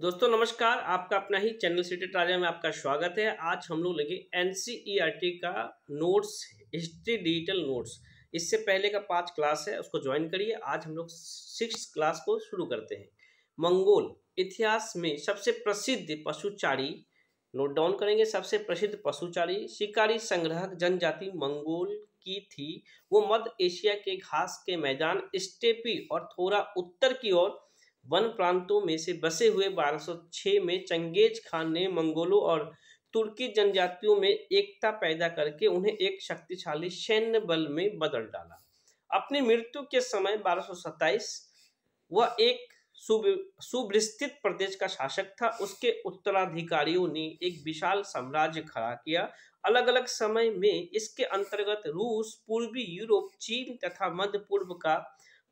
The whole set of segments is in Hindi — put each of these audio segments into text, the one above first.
दोस्तों नमस्कार आपका अपना ही चैनल सिटी ट्राजा में आपका स्वागत है आज हम लोग लेंगे एन e का नोट्स हिस्ट्री डिजिटल नोट्स इससे पहले का पांच क्लास है उसको ज्वाइन करिए आज हम लोग सिक्स क्लास को शुरू करते हैं मंगोल इतिहास में सबसे प्रसिद्ध पशुचारी नोट डाउन करेंगे सबसे प्रसिद्ध पशुचारी शिकारी संग्रहक जनजाति मंगोल की थी वो मध्य एशिया के घास के मैदान स्टेपी और थोड़ा उत्तर की ओर वन प्रांतों में से बसे हुए 1206 में चंगेज खान ने मंगोलों और तुर्की जनजातियों में एकता पैदा करके उन्हें एक शक्तिशाली सैन्य बल में बदल डाला अपनी मृत्यु के समय 1227 वह एक सुविस्तृत प्रदेश का शासक था उसके उत्तराधिकारियों ने एक विशाल साम्राज्य खड़ा किया अलग अलग समय में इसके अंतर्गत रूस पूर्वी यूरोप चीन तथा मध्य पूर्व का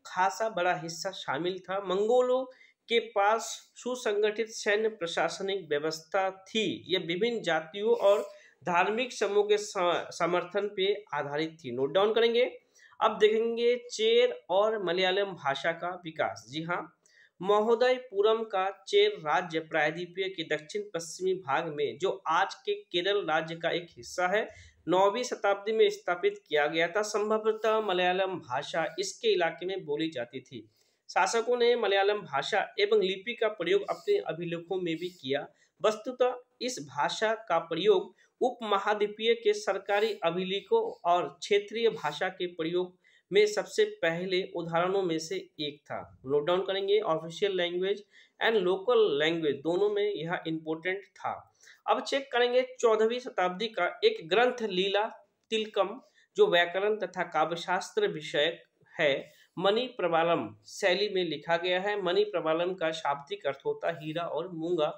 खासा बड़ा हिस्सा शामिल था मंगोलों के पास सुसंगठित सैन्य प्रशासनिक व्यवस्था थी यह विभिन्न जातियों और धार्मिक समूह के समर्थन पे आधारित थी नोट डाउन करेंगे अब देखेंगे चेर और मलयालम भाषा का विकास जी हाँ महोदयपुरम का चेर राज्य प्रायद्वीपीय के दक्षिण पश्चिमी भाग में जो आज के केरल राज्य का एक हिस्सा है नौवीं शताब्दी में स्थापित किया गया था संभवतः मलयालम भाषा इसके इलाके में बोली जाती थी शासकों ने मलयालम भाषा एवं लिपि का प्रयोग अपने अभिलेखों में भी किया वस्तुतः इस भाषा का प्रयोग उपमहाद्वीपीय के सरकारी अभिलेखों और क्षेत्रीय भाषा के प्रयोग में सबसे पहले उदाहरणों में से एक था नोट डाउन करेंगे official language and local language दोनों में यह इम्पोर्टेंट था अब चेक करेंगे चौदहवीं शताब्दी का एक ग्रंथ लीला तिलकम जो व्याकरण तथा काव्यशास्त्र विषय है मणि प्रबालम शैली में लिखा गया है मणि प्रबालम का शाब्दिक अर्थ होता हीरा और मूंगा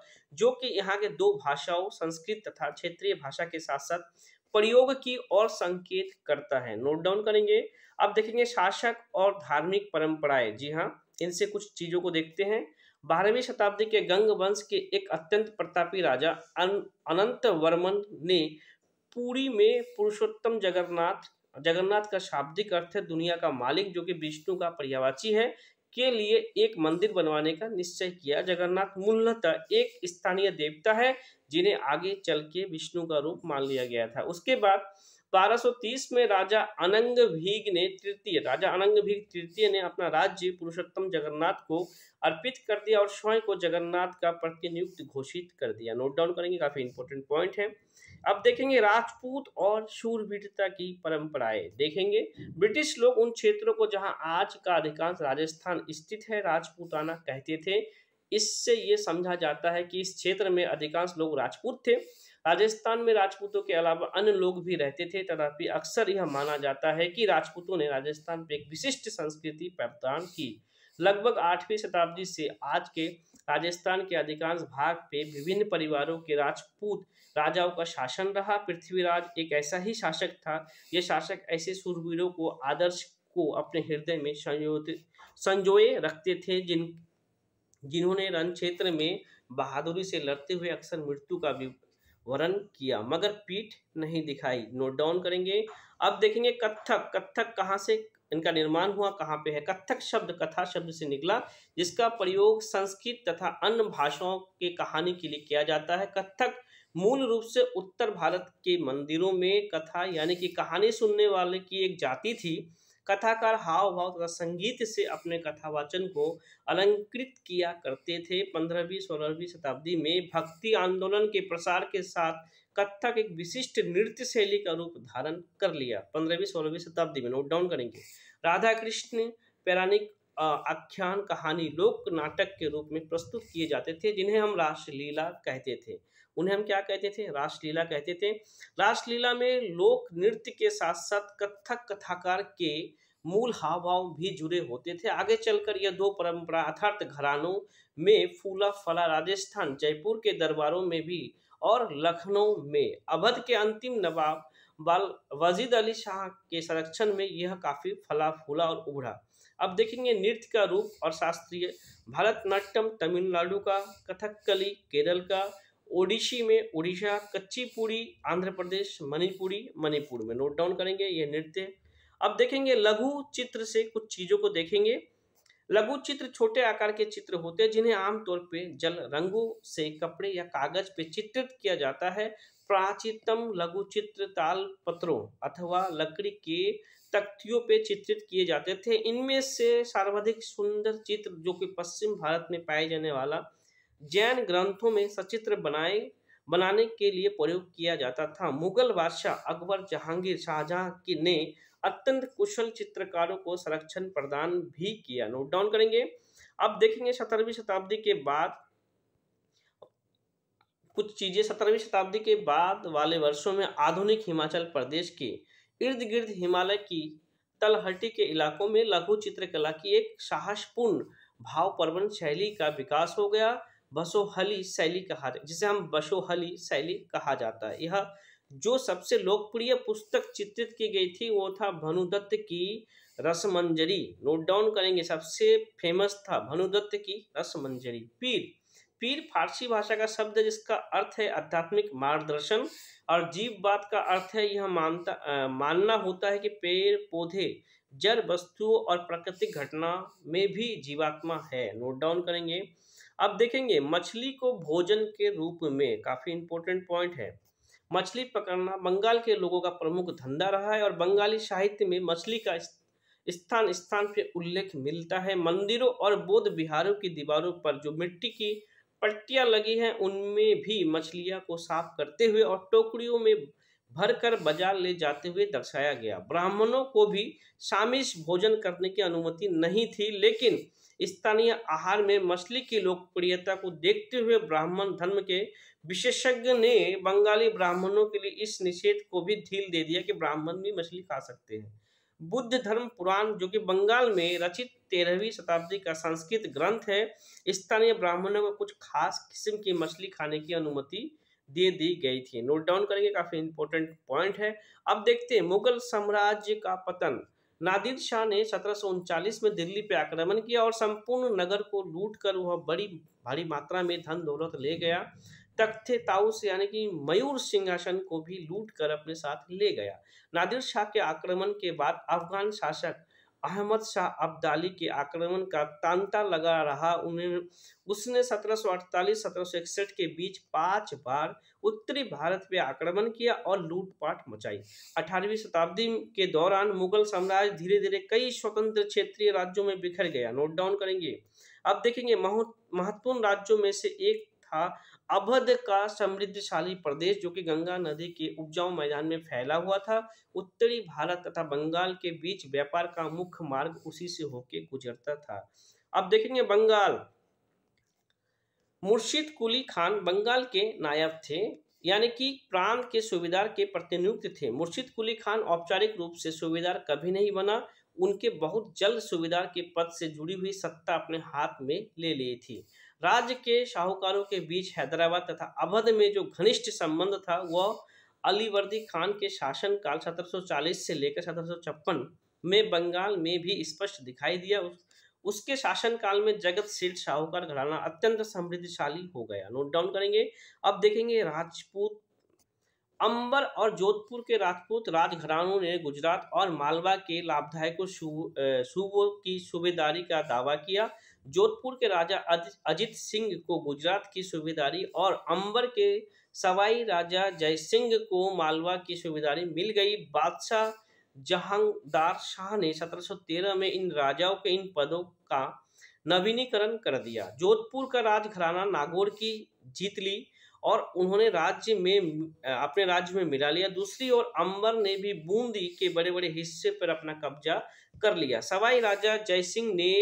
जो कि यहाँ के दो भाषाओं संस्कृत तथा क्षेत्रीय भाषा के साथ साथ प्रयोग की और संकेत करता है नोट डाउन करेंगे अब देखेंगे शासक और धार्मिक परंपराएं जी हाँ इनसे कुछ चीजों को देखते हैं बारहवीं शताब्दी के गंग वंश के एक अत्यंत प्रतापी राजा अनंत वर्मन ने पुरी में पुरुषोत्तम जगन्नाथ जगन्नाथ का शाब्दिक अर्थ है दुनिया का मालिक जो कि विष्णु का पर्यावाची है के लिए एक मंदिर बनवाने का निश्चय किया जगन्नाथ मूलतः एक स्थानीय देवता है जिन्हें आगे चल के विष्णु का रूप मान लिया गया था उसके बाद 1230 में राजा अनंग भीग ने तृतीय राजा अनंग भीग तृतीय ने अपना राज्य पुरुषोत्तम जगन्नाथ को अर्पित कर दिया और स्वयं को जगन्नाथ का प्रतिनियुक्त घोषित कर दिया नोट डाउन करेंगे काफी इंपॉर्टेंट पॉइंट है अब देखेंगे राजपूत और शूरवीरता की परंपराएं देखेंगे ब्रिटिश लोग उन क्षेत्रों को जहां आज का अधिकांश राजस्थान स्थित है राजपूताना कहते थे इससे ये समझा जाता है कि इस क्षेत्र में अधिकांश लोग राजपूत थे राजस्थान में राजपूतों के अलावा अन्य लोग भी रहते थे तथापि अक्सर यह माना जाता है कि राजपूतों ने राजस्थान पर एक विशिष्ट संस्कृति प्रदान की लगभग आठवीं शताब्दी से आज के राजस्थान के अधिकांश भाग पे विभिन्न परिवारों के राजपूत राजाओं का शासन रहा पृथ्वीराज एक ऐसा ही शासक था यह शासक ऐसे सूरवीरों को आदर्श को अपने हृदय में संयोजित संजोए रखते थे जिन जिन्होंने रण क्षेत्र में बहादुरी से लड़ते हुए अक्सर मृत्यु का वर्ण किया मगर पीठ नहीं दिखाई नोट डाउन करेंगे अब देखेंगे कथक कथक कहाँ से इनका निर्माण हुआ कहाँ पे है कथक शब्द कथा शब्द से निकला जिसका प्रयोग संस्कृत तथा अन्य भाषाओं के कहानी के लिए किया जाता है कथक मूल रूप से उत्तर भारत के मंदिरों में कथा यानी कि कहानी सुनने वाले की एक जाति थी कथाकार हाव भाव तथा संगीत से अपने कथावाचन को अलंकृत किया करते थे पंद्रहवीं सोलहवीं शताब्दी में भक्ति आंदोलन के प्रसार के साथ कथक एक विशिष्ट नृत्य शैली का रूप धारण कर लिया पंद्रहवीं सोलहवीं शताब्दी में नोट डाउन करेंगे राधा कृष्ण पैराणिक आख्यान कहानी लोक नाटक के रूप में प्रस्तुत किए जाते थे जिन्हें हम राष्ट्रलीला कहते थे उन्हें हम क्या कहते थे राष्ट्रलीला कहते थे राष्ट्रलीला में लोक नृत्य के साथ साथ कथक कथाकार के मूल हाव भाव भी जुड़े होते थे आगे चलकर यह दो परंपरा अर्थात घरानों में फूला फला राजस्थान जयपुर के दरबारों में भी और लखनऊ में अवध के अंतिम नवाब बाल वजीद अली शाह के संरक्षण में यह काफ़ी फला फूला और उभरा अब देखेंगे नृत्य का रूप और शास्त्रीय भारतनाट्यम तमिलनाडु का कथकली केरल का ओडिशी में उड़ीसा कच्चीपुरी आंध्र प्रदेश मणिपुरी मणिपुर में नोट डाउन करेंगे ये नृत्य अब देखेंगे लघु चित्र से कुछ चीज़ों को देखेंगे लघु चित्र छोटे आकार के चित्र होते हैं जिन्हें आमतौर पर जल रंगों से कपड़े या कागज पे चित्रित किया जाता है प्राचीनतम लघु चित्र ताल पत्रों अथवा लकड़ी के तख्तियों पे चित्रित किए जाते थे इनमें से सर्वाधिक सुंदर चित्र जो कि पश्चिम भारत में पाए जाने वाला जैन ग्रंथों में सचित्र बनाए बनाने के लिए प्रयोग किया जाता था मुगल बादशाह अकबर जहांगीर शाहजहां की ने अत्यंत कुशल चित्रकारों को संरक्षण प्रदान भी किया नोट डाउन करेंगे अब देखेंगे सत्रहवीं शताब्दी के बाद कुछ चीजें सत्रहवीं शताब्दी के बाद वाले वर्षों में आधुनिक हिमाचल प्रदेश के इर्द गिर्द हिमालय की तलहटी के इलाकों में लघु चित्रकला की एक साहसपूर्ण भावप्रवण शैली का विकास हो गया बसोहली शैली कहा जिसे हम बसोहली शैली कहा जाता है यह जो सबसे लोकप्रिय पुस्तक चित्रित की गई थी वो था भनुदत्त की रसमंजरी नोट डाउन करेंगे सबसे फेमस था भनुदत्त की रसमंजरी पीर पीर फारसी भाषा का शब्द है जिसका अर्थ है आध्यात्मिक मार्गदर्शन और जीव बात का अर्थ है यह मानता मानना होता है कि पेड़ पौधे जड़ वस्तुओं और प्राकृतिक घटना में भी जीवात्मा है नोट डाउन करेंगे अब देखेंगे मछली को भोजन के रूप में काफ़ी इंपॉर्टेंट पॉइंट है मछली पकड़ना बंगाल के लोगों का प्रमुख धंधा रहा है और बंगाली साहित्य में मछली का स्थान स्थान पर उल्लेख मिलता है मंदिरों और बौद्ध बिहारों की दीवारों पर जो मिट्टी की पट्टियां लगी हैं उनमें भी मछलियां को साफ करते हुए और टोकरियों में भरकर बाजार ले जाते हुए दर्शाया गया ब्राह्मणों को भी सामिश भोजन करने की अनुमति नहीं थी लेकिन स्थानीय आहार में मछली की लोकप्रियता को देखते हुए ब्राह्मण धर्म के विशेषज्ञ ने बंगाली ब्राह्मणों के लिए इस निषेध को भी ढील दे दिया कि ब्राह्मण भी मछली खा सकते हैं बुद्ध धर्म पुराण जो कि बंगाल में रचित तेरहवीं शताब्दी का संस्कृत ग्रंथ है स्थानीय ब्राह्मणों को कुछ खास किस्म की मछली खाने की अनुमति दे दी गई थी नोट डाउन करेंगे काफी इंपॉर्टेंट पॉइंट है अब देखते हैं मुगल साम्राज्य का पतन नादिर शाह ने सत्रह में दिल्ली पर आक्रमण किया और संपूर्ण नगर को लूट कर वह बड़ी भारी मात्रा में धन दौलत ले गया तख्ते ताउस यानी कि मयूर सिंहासन को भी लूट कर अपने साथ ले गया नादिर शाह के आक्रमण के बाद अफगान शासक अहमद शाह अब्दाली के आक्रमण का तांता लगा रहा उन्हें उसने 1748-1761 के बीच पांच बार उत्तरी भारत पे आक्रमण किया और लूटपाट मचाई 18वीं शताब्दी के दौरान मुगल साम्राज्य धीरे धीरे कई स्वतंत्र क्षेत्रीय राज्यों में बिखर गया नोट डाउन करेंगे अब देखेंगे महत्वपूर्ण राज्यों में से एक था अवध का समृद्धशाली प्रदेश जो कि गंगा नदी के उपजाऊ मैदान में फैला हुआ था उत्तरी भारत तथा बंगाल के बीच व्यापार का मुख्य मार्ग उसी से होकर गुजरता था अब देखेंगे बंगाल मुर्शिद कुली खान बंगाल के नायब थे यानी कि प्रांत के सूबेदार के प्रतिनियुक्त थे मुर्शिद कुली खान औपचारिक रूप से सूबेदार कभी नहीं बना उनके बहुत जल्द सूबेदार के पद से जुड़ी हुई सत्ता अपने हाथ में ले ली थी राज्य के शाहूकारों के बीच हैदराबाद तथा अवध में जो घनिष्ठ संबंध था वह अलीवर्दी खान के शासन काल 1740 से लेकर सत्रह में बंगाल में भी स्पष्ट दिखाई दिया उसके शासन काल में जगत सेठ शाहूकार घराना अत्यंत समृद्धिशाली हो गया नोट डाउन करेंगे अब देखेंगे राजपूत अंबर और जोधपुर के राजपूत राजघरानों ने गुजरात और मालवा के लाभदायकों सूबों की सूबेदारी का दावा किया जोधपुर के राजा अजित सिंह को गुजरात की सूबेदारी और अंबर के सवाई राजा जय सिंह को मालवा की सूबेदारी मिल गई बादशाह जहांगदार शाह ने 1713 में इन राजाओं के इन पदों का नवीनीकरण कर दिया जोधपुर का राजघराना नागौर की जीत ली और उन्होंने राज्य में अपने राज्य में मिला लिया दूसरी ओर अंबर ने भी बूंदी के बड़े बड़े हिस्से पर अपना कब्जा कर लिया सवाई राजा जय ने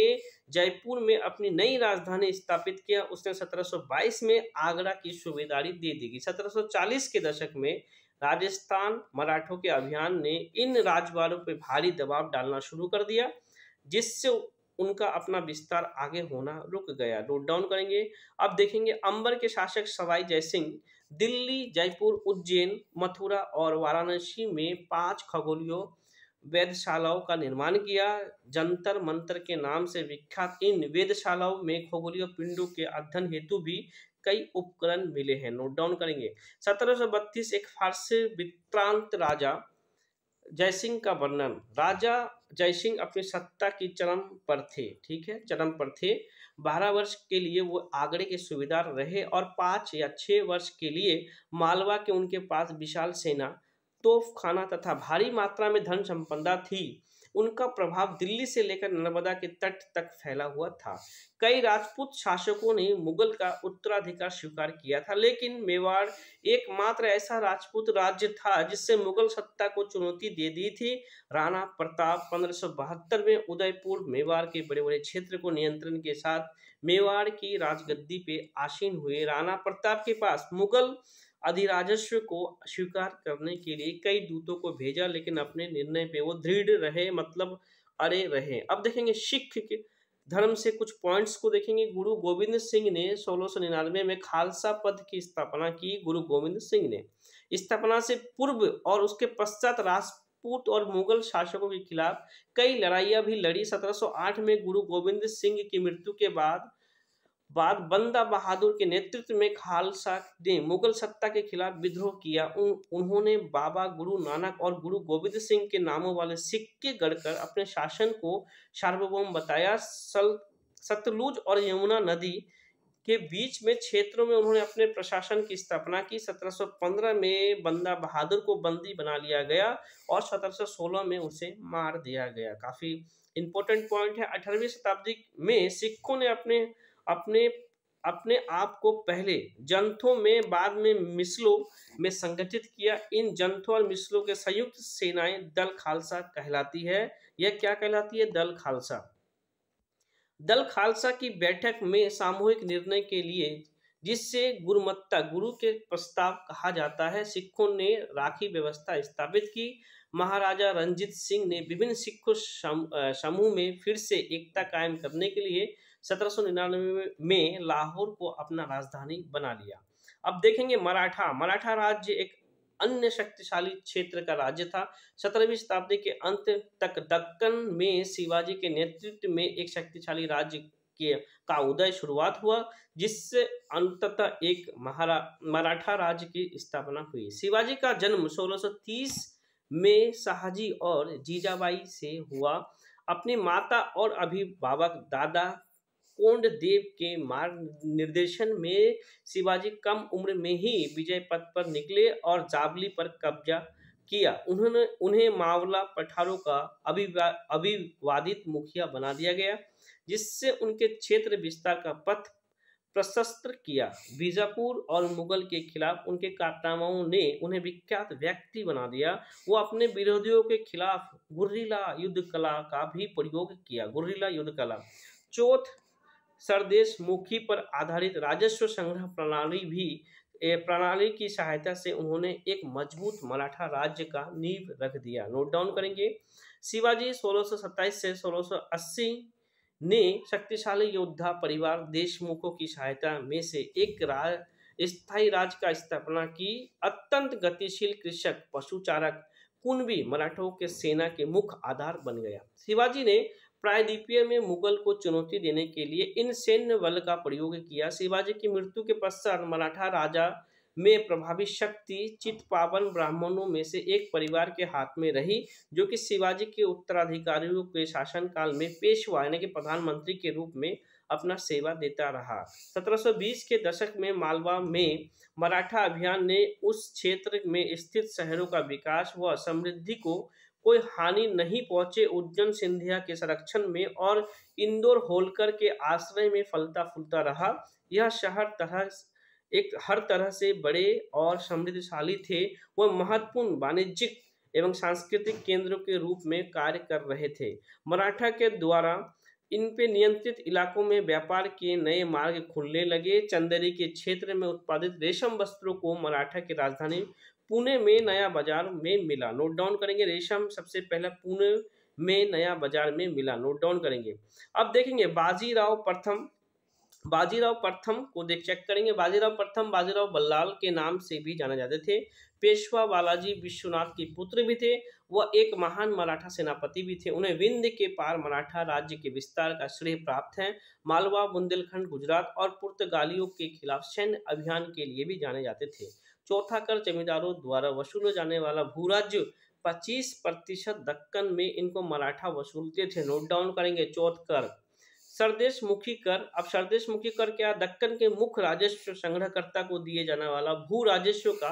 जयपुर में अपनी नई राजधानी स्थापित किया उसने 1722 में आगरा की सूबेदारी दे दी गई सत्रह के दशक में राजस्थान मराठों के अभियान ने इन राजवाड़ों पर भारी दबाव डालना शुरू कर दिया जिससे उनका अपना विस्तार आगे होना रुक गया नोट डाउन करेंगे अब देखेंगे अंबर के शासक सवाई जय सिंह दिल्ली जयपुर उज्जैन मथुरा और वाराणसी में पांच खगोलियों वेदशालाओं का निर्माण किया जंतर मंत्र के नाम से विख्यात इन वेदशालाओं में खगोलीय पिंडों के अध्ययन हेतु भी कई उपकरण मिले हैं नोट डाउन करेंगे सत्रह एक फारसी वित्रांत राजा जयसिंह का वर्णन राजा जयसिंह अपनी सत्ता की चरम पर थे ठीक है चरम पर थे बारह वर्ष के लिए वो आगरे के सूबेदार रहे और पाँच या छः वर्ष के लिए मालवा के उनके पास विशाल सेना तोफखाना तथा भारी मात्रा में धन संपदा थी उनका प्रभाव दिल्ली से लेकर नर्मदा के तट तक फैला हुआ था कई राजपूत शासकों ने मुगल का उत्तराधिकार स्वीकार किया था लेकिन मेवाड़ एकमात्र ऐसा राजपूत राज्य था जिससे मुगल सत्ता को चुनौती दे दी थी राणा प्रताप पंद्रह में उदयपुर मेवाड़ के बड़े बड़े क्षेत्र को नियंत्रण के साथ मेवाड़ की राजगद्दी पे आसीन हुए राणा प्रताप के पास मुगल अधिराजस्व को स्वीकार करने के लिए कई दूतों को भेजा लेकिन अपने निर्णय पे वो दृढ़ रहे मतलब अरे रहे अब देखेंगे सिख के धर्म से कुछ पॉइंट्स को देखेंगे गुरु गोविंद सिंह ने सोलह सौ निन्यानवे में खालसा पद की स्थापना की गुरु गोविंद सिंह ने स्थापना से पूर्व और उसके पश्चात राजपूत और मुगल शासकों के खिलाफ कई लड़ाइयां भी लड़ी 1708 में गुरु गोविंद सिंह की मृत्यु के बाद बाद बंदा बहादुर के नेतृत्व में खालसा ने मुगल सत्ता के खिलाफ विद्रोह किया उन, उन्होंने बाबा गुरु नानक और गुरु गोविंद सिंह के नामों वाले सिक्के गढ़कर अपने शासन को सार्वभौम बताया सल सतलुज और यमुना नदी के बीच में क्षेत्रों में उन्होंने अपने प्रशासन की स्थापना की 1715 में बंदा बहादुर को बंदी बना लिया गया और 1716 में उसे मार दिया गया काफ़ी इंपोर्टेंट पॉइंट है अठारहवीं शताब्दी में सिखों ने अपने अपने अपने आप को पहले जंथों में बाद में मिसलों में संगठित किया इन जंथों और मिसलों के संयुक्त सेनाएं दल खालसा कहलाती है यह क्या कहलाती है दल खालसा दल खालसा की बैठक में सामूहिक निर्णय के लिए जिससे गुरुमत्ता गुरु के प्रस्ताव कहा जाता है सिखों ने राखी व्यवस्था स्थापित की महाराजा रंजीत सिंह ने विभिन्न सिखों समूह में फिर से एकता कायम करने के लिए सत्रह में लाहौर को अपना राजधानी बना लिया अब देखेंगे मराठा मराठा राज्य एक अन्य शक्तिशाली क्षेत्र का राज्य था सत्रहवीं शताब्दी के अंत तक दक्कन में शिवाजी के नेतृत्व में एक शक्तिशाली राज्य के का उदय शुरुआत हुआ जिससे अंततः एक महारा मराठा राज्य की स्थापना हुई शिवाजी का जन्म 1630 में शाहजी और जीजाबाई से हुआ अपनी माता और अभिभावक दादा कोंड देव के मार्ग निर्देशन में शिवाजी कम उम्र में ही विजय पथ पर निकले और जाबली पर कब्जा किया उन्होंने उन्हें मावला पठारों का अभिवा, अभिवादित मुखिया बना दिया गया जिससे उनके क्षेत्र विस्तार का पथ प्रशस्त किया बीजापुर और मुगल के खिलाफ उनके कारनामाओं ने उन्हें विख्यात व्यक्ति बना दिया वो अपने विरोधियों के खिलाफ गुर्रीला युद्ध कला का भी प्रयोग किया गुर्रीला युद्ध कला चौथ सरदेश मुखी पर आधारित राजस्व संग्रह प्रणाली भी प्रणाली की सहायता से उन्होंने एक मजबूत मराठा राज्य का नींव रख दिया नोट डाउन करेंगे शिवाजी 1627 से 1680 ने शक्तिशाली योद्धा परिवार देशमुखों की सहायता में से एक राज स्थायी राज्य का स्थापना की अत्यंत गतिशील कृषक पशुचारक कुनबी मराठों के सेना के मुख्य आधार बन गया शिवाजी ने प्रायद्वीपीय में मुगल को चुनौती देने के लिए इन सैन्य बल का प्रयोग किया शिवाजी की मृत्यु के पश्चात मराठा राजा में प्रभावी शक्ति चित पावन ब्राह्मणों में से एक परिवार के हाथ में रही जो कि शिवाजी के उत्तराधिकारियों के शासनकाल में पेशवा यानी कि प्रधानमंत्री के रूप में अपना सेवा देता रहा 1720 के दशक में मालवा में मराठा अभियान ने उस क्षेत्र में स्थित शहरों का विकास व समृद्धि को कोई हानि नहीं पहुंचे उज्जैन सिंधिया के संरक्षण में और इंदौर होलकर के आश्रय में फलता फूलता रहा यह शहर तरह एक हर तरह से बड़े और समृद्धशाली थे वह महत्वपूर्ण वाणिज्यिक एवं सांस्कृतिक केंद्रों के रूप में कार्य कर रहे थे मराठा के द्वारा इन पे नियंत्रित इलाकों में व्यापार के नए मार्ग खुलने लगे चंदेरी के क्षेत्र में उत्पादित रेशम वस्त्रों को मराठा की राजधानी पुणे में नया बाजार में मिला नोट डाउन करेंगे रेशम सबसे पहला पुणे में नया बाजार में मिला नोट डाउन करेंगे अब देखेंगे बाजीराव प्रथम बाजीराव प्रथम को देख चेक करेंगे बाजीराव प्रथम बाजीराव बल्लाल के नाम से भी जाने जाते थे पेशवा बालाजी विश्वनाथ के पुत्र भी थे वह एक महान मराठा सेनापति भी थे उन्हें विंध्य के पार मराठा राज्य के विस्तार का श्रेय प्राप्त है मालवा बुंदेलखंड गुजरात और पुर्तगालियों के खिलाफ सैन्य अभियान के लिए भी जाने जाते थे चौथा कर जमींदारों द्वारा वसूल जाने वाला भू राज्य पच्चीस प्रतिशत दक्कन में इनको मराठा वसूलते थे नोट डाउन करेंगे चौथ कर सरदेश मुखी कर अब सरदेश मुखी कर क्या दक्कन के मुख्य राजस्व संग्रहकर्ता को दिए जाने वाला भू राजस्व का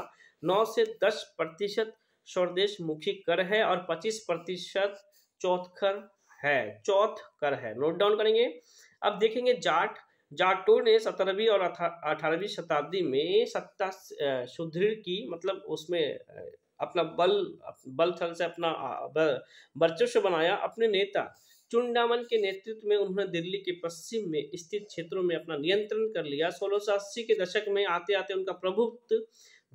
9 से 10 प्रतिशत स्वदेश मुखी कर है और 25 प्रतिशत चौथ कर है चौथ कर है नोट डाउन करेंगे अब देखेंगे जाट जाटो ने सत्रहवीं और अठारहवीं शताब्दी में सत्ता सुदृढ़ की मतलब उसमें अपना बल बल थल से अपना वर्चस्व बनाया अपने नेता चुंडामन के नेतृत्व में उन्होंने दिल्ली के पश्चिम में स्थित क्षेत्रों में अपना नियंत्रण कर लिया सोलह के दशक में आते आते उनका प्रभुत्व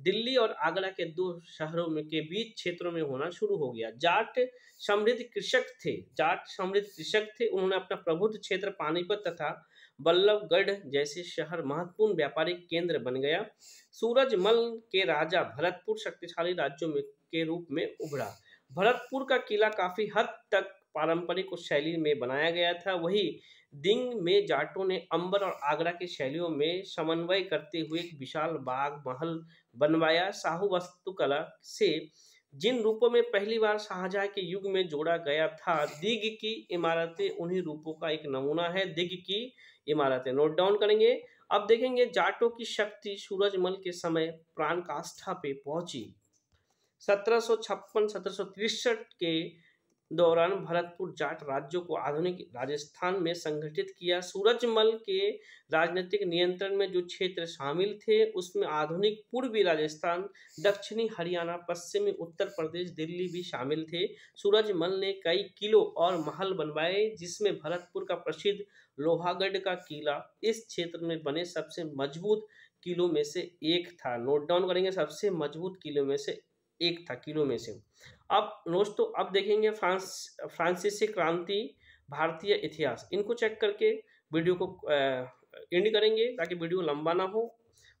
दिल्ली और आगरा के दो शहरों में के बीच क्षेत्रों में होना शुरू हो गया जाट समृद्ध कृषक थे जाट समृद्ध कृषक थे उन्होंने अपना प्रभुत्व क्षेत्र पानीपत तथा बल्लभगढ़ जैसे शहर महत्वपूर्ण व्यापारिक केंद्र बन गया सूरजमल के राजा भरतपुर शक्तिशाली राज्यों में के रूप में उभरा भरतपुर का किला काफी हद तक पारंपरिक शैली में बनाया गया था वही दिंग में जाटों ने अंबर और आगरा की शैलियों में समन्वय करते हुए एक विशाल बाग महल बनवाया साहू वस्तुकला से जिन रूपों में पहली बार शाहजहां के युग में जोड़ा गया था दिग की इमारतें उन्हीं रूपों का एक नमूना है दिग की इमारतें नोट डाउन करेंगे अब देखेंगे जाटों की शक्ति सूरजमल के समय प्राण काष्ठा पे पहुंची सत्रह सौ छप्पन सत्रह सौ तिरसठ के दौरान भरतपुर जाट राज्यों को आधुनिक राजस्थान में संगठित किया सूरजमल के राजनीतिक नियंत्रण में जो क्षेत्र शामिल थे उसमें आधुनिक पूर्वी राजस्थान दक्षिणी हरियाणा पश्चिमी उत्तर प्रदेश दिल्ली भी शामिल थे सूरजमल ने कई किलो और महल बनवाए जिसमें भरतपुर का प्रसिद्ध लोहागढ़ का किला इस क्षेत्र में बने सबसे मजबूत किलों में से एक था नोट डाउन करेंगे सबसे मजबूत किलों में से एक था किलो में से अब दोस्तों अब देखेंगे फ्रांस फ्रांसीसी क्रांति भारतीय इतिहास इनको चेक करके वीडियो को एंड करेंगे ताकि वीडियो लंबा ना हो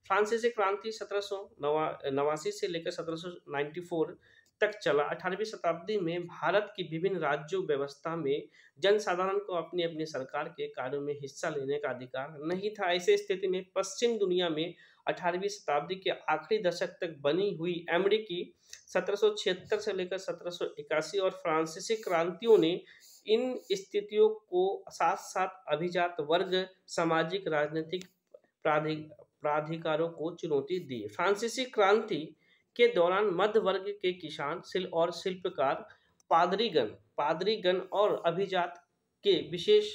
फ्रांसीसी क्रांति सत्रह सौ नवा नवासी से लेकर सत्रह सौ नाइन्टी फोर तक चला अठारहवीं शताब्दी में भारत की विभिन्न राज्यों व्यवस्था में जनसाधारण को अपनी अपनी सरकार के कार्यों में हिस्सा लेने का अधिकार नहीं था ऐसे स्थिति में पश्चिम दुनिया में अठारहवीं शताब्दी के आखिरी दशक तक बनी हुई अमेरिकी सत्रह से लेकर सत्रह और फ्रांसीसी क्रांतियों ने इन स्थितियों को साथ साथ अभिजात वर्ग सामाजिक राजनीतिक प्राधिकारों को चुनौती दी फ्रांसीसी क्रांति के दौरान मध्य वर्ग के किसान शिल्प और शिल्पकार पादरीगण पादरीगण और अभिजात के विशेष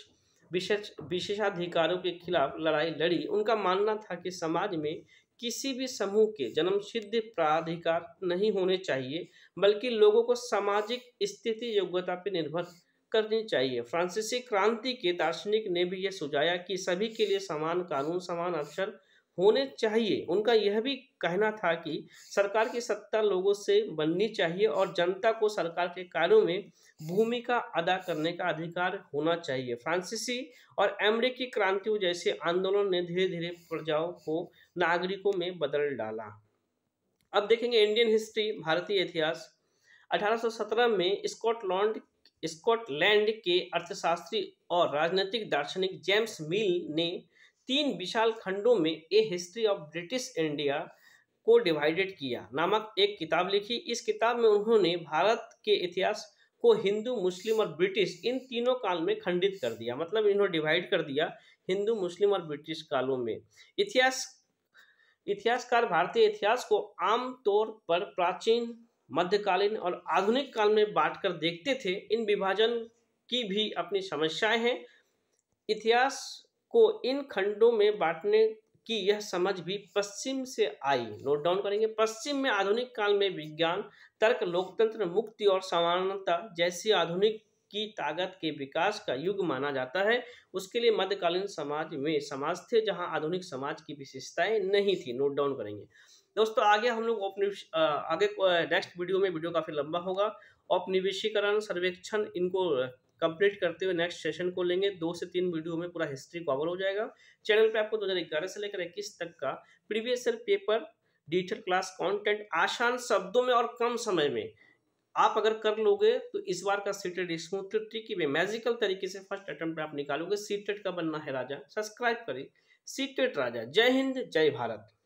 विशेष विशेषाधिकारों के खिलाफ लड़ाई लड़ी उनका मानना था कि समाज में किसी भी समूह के जन्म सिद्ध प्राधिकार नहीं होने चाहिए बल्कि लोगों को सामाजिक स्थिति योग्यता पर निर्भर करनी चाहिए फ्रांसीसी क्रांति के दार्शनिक ने भी यह सुझाया कि सभी के लिए समान कानून समान अवसर होने चाहिए उनका यह भी कहना था कि सरकार की सत्ता लोगों से बननी चाहिए और जनता को सरकार के कार्यों में भूमिका अदा करने का अधिकार होना चाहिए फ्रांसीसी और अमेरिकी क्रांतियों जैसे आंदोलन ने धीरे धीरे प्रजाओं को नागरिकों में बदल डाला अब देखेंगे इंडियन हिस्ट्री भारतीय इतिहास 1817 में स्कॉटलैंड स्कॉटलैंड के अर्थशास्त्री और राजनीतिक दार्शनिक जेम्स मिल ने तीन विशाल खंडों में a history of British India को डिवाइडेड किया नामक एक किताब लिखी इस किताब में उन्होंने भारत के इतिहास को हिंदू मुस्लिम और ब्रिटिश इन तीनों काल में खंडित कर दिया मतलब इन्होंने डिवाइड कर दिया हिंदू मुस्लिम और ब्रिटिश कालों में इतिहास इतिहासकार भारतीय इतिहास को आम तौर पर प्राचीन मध्यकालीन और आधुनिक काल में बांटकर देखते थे इन विभाजन की भी अपनी समस्याएं हैं इतिहास को इन खंडों में बांटने कि यह समझ भी पश्चिम से आई नोट डाउन करेंगे पश्चिम में आधुनिक काल में विज्ञान तर्क लोकतंत्र मुक्ति और समानता जैसी आधुनिक की ताकत के विकास का युग माना जाता है उसके लिए मध्यकालीन समाज में समाज थे जहां आधुनिक समाज की विशेषताएं नहीं थी नोट डाउन करेंगे दोस्तों आगे हम लोग औपनिवेश आगे नेक्स्ट वीडियो में वीडियो काफ़ी लंबा होगा औपनिवेशीकरण सर्वेक्षण इनको कंप्लीट करते हुए नेक्स्ट सेशन को लेंगे दो से तीन वीडियो में पूरा हिस्ट्री कवर हो जाएगा चैनल पे आपको 2011 से लेकर इक्कीस तक का previous year paper digital class content आसान शब्दों में और कम समय में आप अगर कर लोगे तो इस बार का सीटेड स्मूथ ट्रिकी में मैजिकल तरीके से फर्स्ट अटेम्प्ट आप निकालोगे सीटेड का बनना है राजा सब्सक्राइब करें सीटेड राजा जय हिंद जय भारत